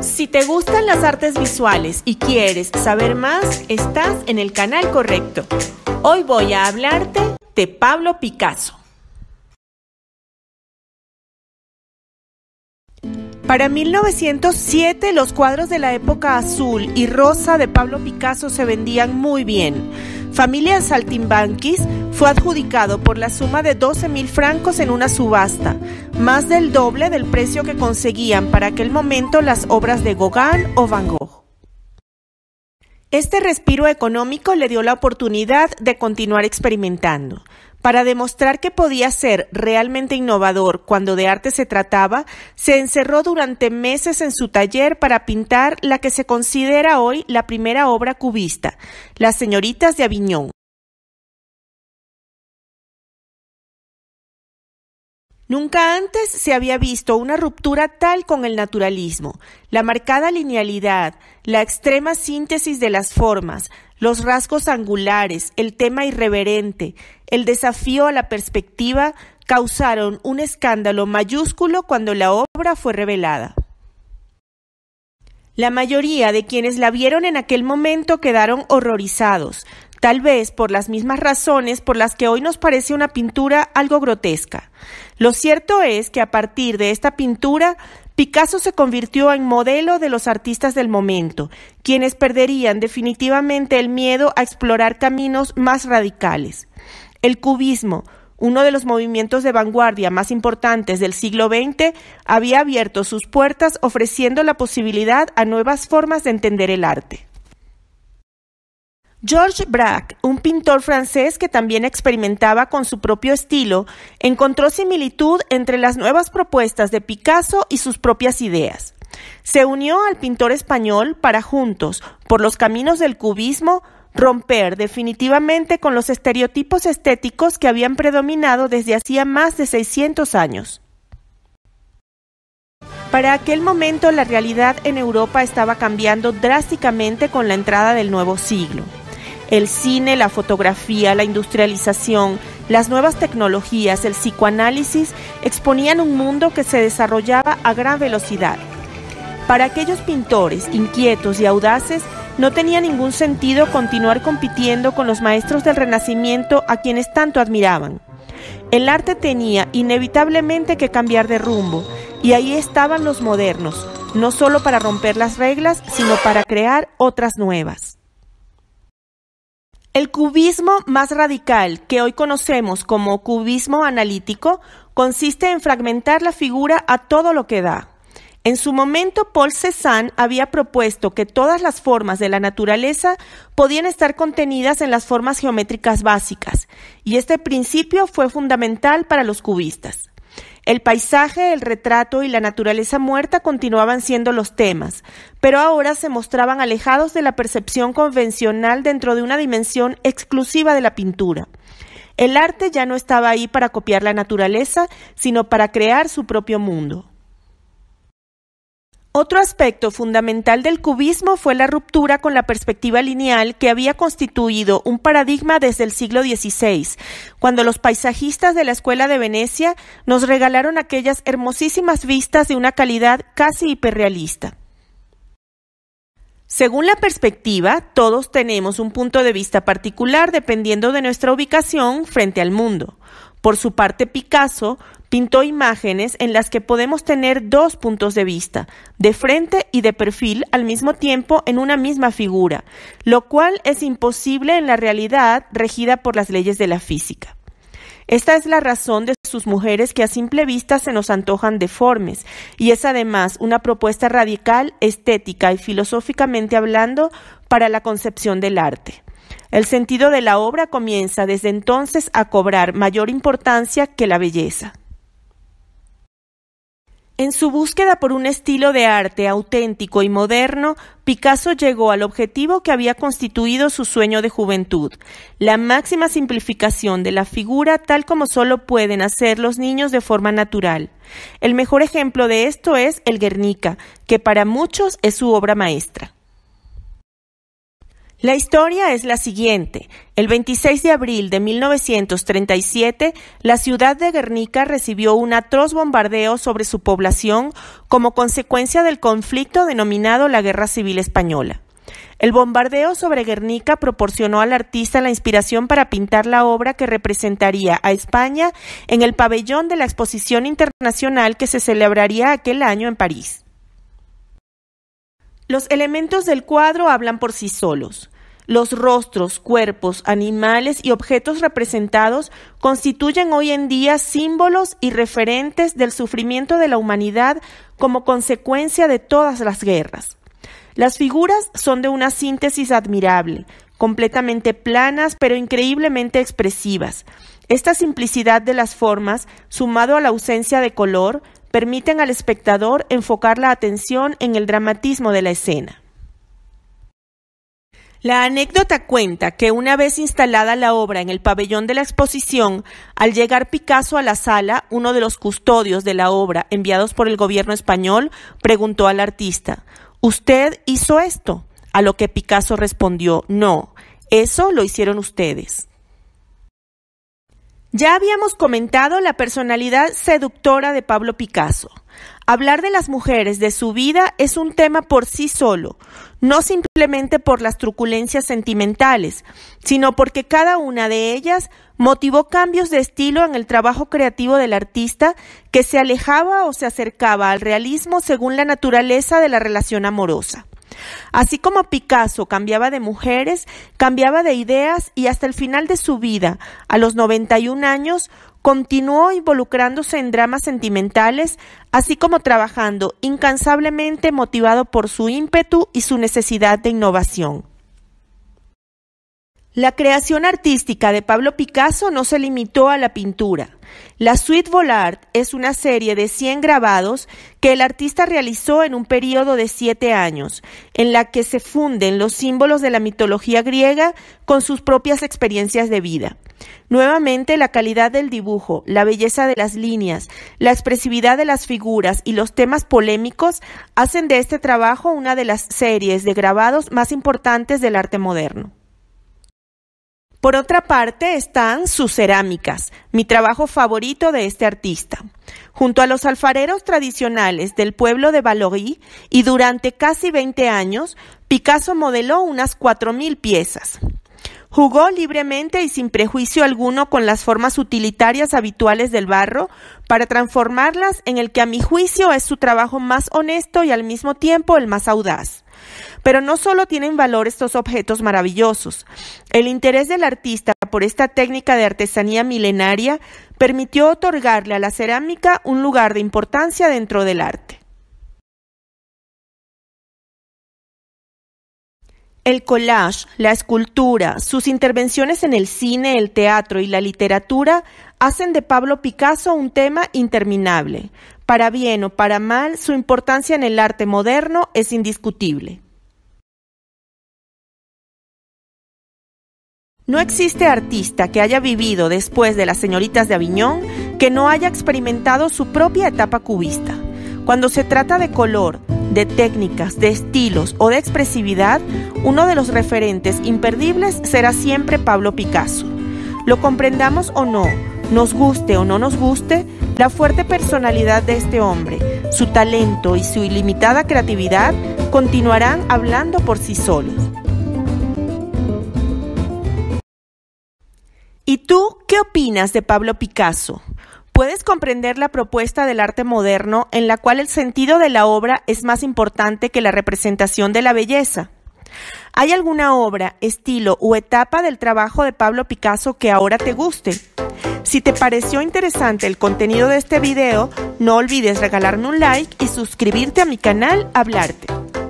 Si te gustan las artes visuales y quieres saber más, estás en el canal correcto. Hoy voy a hablarte de Pablo Picasso. Para 1907 los cuadros de la época azul y rosa de Pablo Picasso se vendían muy bien. Familia Saltimbanquis fue adjudicado por la suma de 12 mil francos en una subasta, más del doble del precio que conseguían para aquel momento las obras de Gauguin o Van Gogh. Este respiro económico le dio la oportunidad de continuar experimentando. Para demostrar que podía ser realmente innovador cuando de arte se trataba, se encerró durante meses en su taller para pintar la que se considera hoy la primera obra cubista, Las señoritas de Aviñón. Nunca antes se había visto una ruptura tal con el naturalismo. La marcada linealidad, la extrema síntesis de las formas, los rasgos angulares, el tema irreverente, el desafío a la perspectiva causaron un escándalo mayúsculo cuando la obra fue revelada. La mayoría de quienes la vieron en aquel momento quedaron horrorizados, tal vez por las mismas razones por las que hoy nos parece una pintura algo grotesca. Lo cierto es que a partir de esta pintura, Picasso se convirtió en modelo de los artistas del momento, quienes perderían definitivamente el miedo a explorar caminos más radicales. El cubismo, uno de los movimientos de vanguardia más importantes del siglo XX, había abierto sus puertas ofreciendo la posibilidad a nuevas formas de entender el arte. Georges Braque, un pintor francés que también experimentaba con su propio estilo, encontró similitud entre las nuevas propuestas de Picasso y sus propias ideas. Se unió al pintor español para juntos, por los caminos del cubismo, romper definitivamente con los estereotipos estéticos que habían predominado desde hacía más de 600 años. Para aquel momento la realidad en Europa estaba cambiando drásticamente con la entrada del nuevo siglo el cine, la fotografía, la industrialización, las nuevas tecnologías, el psicoanálisis, exponían un mundo que se desarrollaba a gran velocidad. Para aquellos pintores inquietos y audaces, no tenía ningún sentido continuar compitiendo con los maestros del Renacimiento a quienes tanto admiraban. El arte tenía inevitablemente que cambiar de rumbo, y ahí estaban los modernos, no solo para romper las reglas, sino para crear otras nuevas. El cubismo más radical, que hoy conocemos como cubismo analítico, consiste en fragmentar la figura a todo lo que da. En su momento, Paul Cézanne había propuesto que todas las formas de la naturaleza podían estar contenidas en las formas geométricas básicas, y este principio fue fundamental para los cubistas. El paisaje, el retrato y la naturaleza muerta continuaban siendo los temas, pero ahora se mostraban alejados de la percepción convencional dentro de una dimensión exclusiva de la pintura. El arte ya no estaba ahí para copiar la naturaleza, sino para crear su propio mundo. Otro aspecto fundamental del cubismo fue la ruptura con la perspectiva lineal que había constituido un paradigma desde el siglo XVI, cuando los paisajistas de la Escuela de Venecia nos regalaron aquellas hermosísimas vistas de una calidad casi hiperrealista. Según la perspectiva, todos tenemos un punto de vista particular dependiendo de nuestra ubicación frente al mundo. Por su parte, Picasso pintó imágenes en las que podemos tener dos puntos de vista, de frente y de perfil al mismo tiempo en una misma figura, lo cual es imposible en la realidad regida por las leyes de la física. Esta es la razón de sus mujeres que a simple vista se nos antojan deformes, y es además una propuesta radical, estética y filosóficamente hablando para la concepción del arte. El sentido de la obra comienza desde entonces a cobrar mayor importancia que la belleza. En su búsqueda por un estilo de arte auténtico y moderno, Picasso llegó al objetivo que había constituido su sueño de juventud, la máxima simplificación de la figura tal como solo pueden hacer los niños de forma natural. El mejor ejemplo de esto es el Guernica, que para muchos es su obra maestra. La historia es la siguiente. El 26 de abril de 1937, la ciudad de Guernica recibió un atroz bombardeo sobre su población como consecuencia del conflicto denominado la Guerra Civil Española. El bombardeo sobre Guernica proporcionó al artista la inspiración para pintar la obra que representaría a España en el pabellón de la exposición internacional que se celebraría aquel año en París. Los elementos del cuadro hablan por sí solos. Los rostros, cuerpos, animales y objetos representados constituyen hoy en día símbolos y referentes del sufrimiento de la humanidad como consecuencia de todas las guerras. Las figuras son de una síntesis admirable, completamente planas pero increíblemente expresivas. Esta simplicidad de las formas, sumado a la ausencia de color, permiten al espectador enfocar la atención en el dramatismo de la escena. La anécdota cuenta que una vez instalada la obra en el pabellón de la exposición, al llegar Picasso a la sala, uno de los custodios de la obra enviados por el gobierno español preguntó al artista, ¿Usted hizo esto? A lo que Picasso respondió, no, eso lo hicieron ustedes. Ya habíamos comentado la personalidad seductora de Pablo Picasso. Hablar de las mujeres, de su vida, es un tema por sí solo, no simplemente por las truculencias sentimentales, sino porque cada una de ellas motivó cambios de estilo en el trabajo creativo del artista que se alejaba o se acercaba al realismo según la naturaleza de la relación amorosa. Así como Picasso cambiaba de mujeres, cambiaba de ideas y hasta el final de su vida, a los 91 años, continuó involucrándose en dramas sentimentales, así como trabajando incansablemente motivado por su ímpetu y su necesidad de innovación. La creación artística de Pablo Picasso no se limitó a la pintura. La Suite Volard es una serie de 100 grabados que el artista realizó en un periodo de siete años, en la que se funden los símbolos de la mitología griega con sus propias experiencias de vida. Nuevamente, la calidad del dibujo, la belleza de las líneas, la expresividad de las figuras y los temas polémicos hacen de este trabajo una de las series de grabados más importantes del arte moderno. Por otra parte están sus cerámicas, mi trabajo favorito de este artista. Junto a los alfareros tradicionales del pueblo de Valorí y durante casi 20 años, Picasso modeló unas 4.000 piezas. Jugó libremente y sin prejuicio alguno con las formas utilitarias habituales del barro para transformarlas en el que a mi juicio es su trabajo más honesto y al mismo tiempo el más audaz. Pero no solo tienen valor estos objetos maravillosos, el interés del artista por esta técnica de artesanía milenaria permitió otorgarle a la cerámica un lugar de importancia dentro del arte. El collage, la escultura, sus intervenciones en el cine, el teatro y la literatura hacen de Pablo Picasso un tema interminable. Para bien o para mal, su importancia en el arte moderno es indiscutible. No existe artista que haya vivido después de las señoritas de Aviñón que no haya experimentado su propia etapa cubista. Cuando se trata de color, de técnicas, de estilos o de expresividad, uno de los referentes imperdibles será siempre Pablo Picasso. Lo comprendamos o no, nos guste o no nos guste, la fuerte personalidad de este hombre, su talento y su ilimitada creatividad continuarán hablando por sí solos. ¿Y tú qué opinas de Pablo Picasso? puedes comprender la propuesta del arte moderno en la cual el sentido de la obra es más importante que la representación de la belleza. ¿Hay alguna obra, estilo o etapa del trabajo de Pablo Picasso que ahora te guste? Si te pareció interesante el contenido de este video, no olvides regalarme un like y suscribirte a mi canal Hablarte.